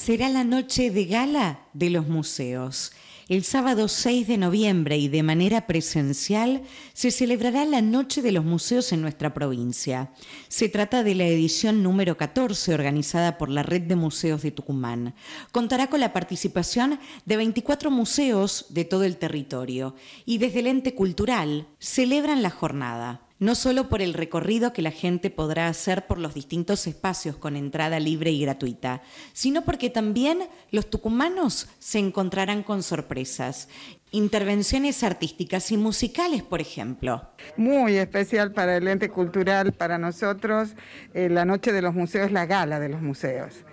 será la noche de gala de los museos. El sábado 6 de noviembre y de manera presencial se celebrará la Noche de los Museos en nuestra provincia. Se trata de la edición número 14 organizada por la Red de Museos de Tucumán. Contará con la participación de 24 museos de todo el territorio y desde el ente cultural celebran la jornada no solo por el recorrido que la gente podrá hacer por los distintos espacios con entrada libre y gratuita, sino porque también los tucumanos se encontrarán con sorpresas. Intervenciones artísticas y musicales, por ejemplo. Muy especial para el ente cultural, para nosotros, eh, la noche de los museos, la gala de los museos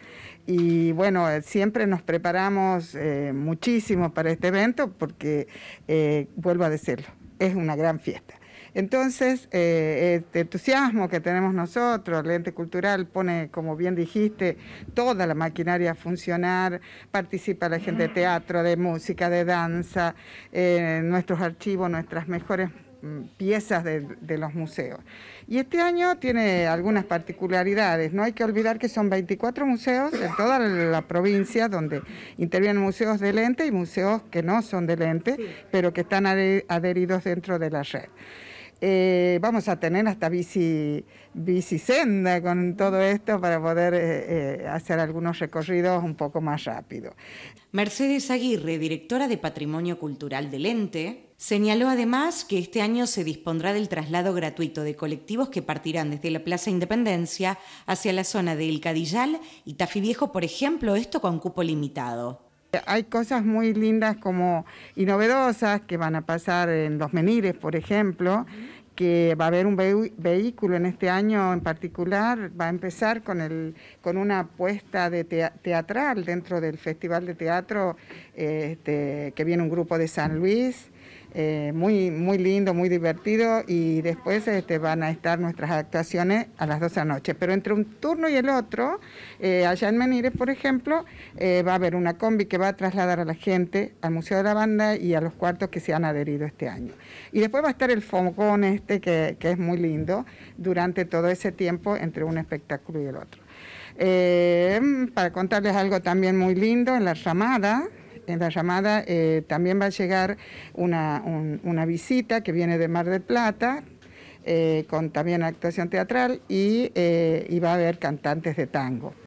y bueno, eh, siempre nos preparamos eh, muchísimo para este evento porque, vuelvo a decirlo, es una gran fiesta. Entonces, eh, este entusiasmo que tenemos nosotros, el ente cultural pone, como bien dijiste, toda la maquinaria a funcionar, participa la gente de teatro, de música, de danza, eh, nuestros archivos, nuestras mejores mm, piezas de, los museos. Y este año tiene algunas particularidades, no hay que olvidar que son 24 museos en toda la provincia donde intervienen museos de lente y museos que no son de lente, pero que están adheridos dentro de la red. Eh, vamos a tener hasta bici, senda con todo esto para poder eh, eh, hacer algunos recorridos un poco más rápido. Mercedes Aguirre, directora de Patrimonio Cultural del Ente, señaló además que este año se dispondrá del traslado gratuito de colectivos que partirán desde la Plaza Independencia hacia la zona de El Cadillal y Tafí Viejo, por ejemplo, esto con cupo limitado. Hay cosas muy lindas como y novedosas que van a pasar en los menires, por ejemplo, que va a haber un vehículo en este año en particular, va a empezar con, el, con una apuesta de teatral dentro del Festival de Teatro, este, que viene un grupo de San Luis, eh, muy, muy lindo, muy divertido y después este, van a estar nuestras actuaciones a las 12 de la noche. Pero entre un turno y el otro, eh, allá en Menires, por ejemplo, eh, va a haber una combi que va a trasladar a la gente al Museo de la Banda y a los cuartos que se han adherido este año. Y después va a estar el fogón este, que, que es muy lindo, durante todo ese tiempo entre un espectáculo y el otro. para contarles algo también muy lindo, en la ramada, en la llamada eh, también va a llegar una, visita que viene de Mar del Plata, eh, con también actuación teatral eh, y, va a haber cantantes de tango.